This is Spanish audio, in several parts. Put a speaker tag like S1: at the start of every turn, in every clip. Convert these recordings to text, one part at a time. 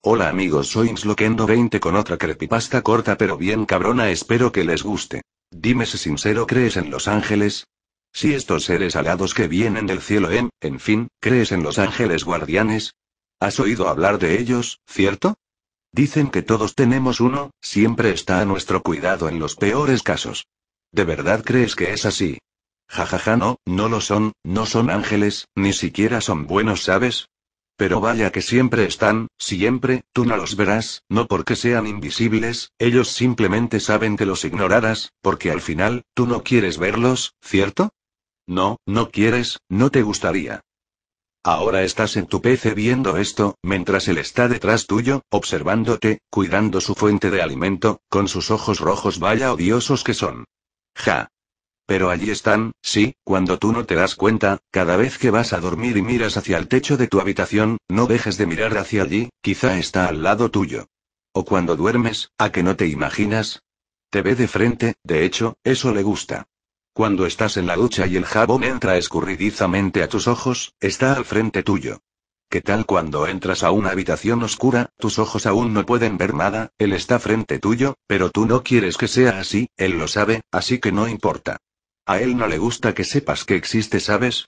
S1: Hola amigos soy Insloquendo 20 con otra creepypasta corta pero bien cabrona espero que les guste. Dime si sincero crees en los ángeles. Si estos seres alados que vienen del cielo en, en fin, crees en los ángeles guardianes. ¿Has oído hablar de ellos, cierto? Dicen que todos tenemos uno, siempre está a nuestro cuidado en los peores casos. ¿De verdad crees que es así? Jajaja ja, ja, no, no lo son, no son ángeles, ni siquiera son buenos, ¿sabes? Pero vaya que siempre están, siempre, tú no los verás, no porque sean invisibles, ellos simplemente saben que los ignorarás, porque al final, tú no quieres verlos, ¿cierto? No, no quieres, no te gustaría. Ahora estás en tu PC viendo esto, mientras él está detrás tuyo, observándote, cuidando su fuente de alimento, con sus ojos rojos vaya odiosos que son. Ja. Pero allí están, sí, cuando tú no te das cuenta, cada vez que vas a dormir y miras hacia el techo de tu habitación, no dejes de mirar hacia allí, quizá está al lado tuyo. O cuando duermes, ¿a que no te imaginas? Te ve de frente, de hecho, eso le gusta. Cuando estás en la ducha y el jabón entra escurridizamente a tus ojos, está al frente tuyo. ¿Qué tal cuando entras a una habitación oscura, tus ojos aún no pueden ver nada, él está frente tuyo, pero tú no quieres que sea así, él lo sabe, así que no importa. A él no le gusta que sepas que existe, ¿sabes?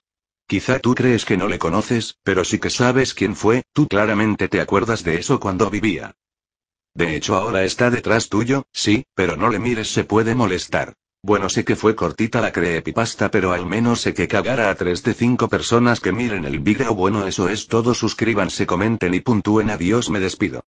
S1: Quizá tú crees que no le conoces, pero sí que sabes quién fue, tú claramente te acuerdas de eso cuando vivía. De hecho, ahora está detrás tuyo, sí, pero no le mires, se puede molestar. Bueno, sé que fue cortita la creepypasta, pero al menos sé que cagara a 3 de 5 personas que miren el video. Bueno, eso es todo. Suscríbanse, comenten y puntúen. Adiós, me despido.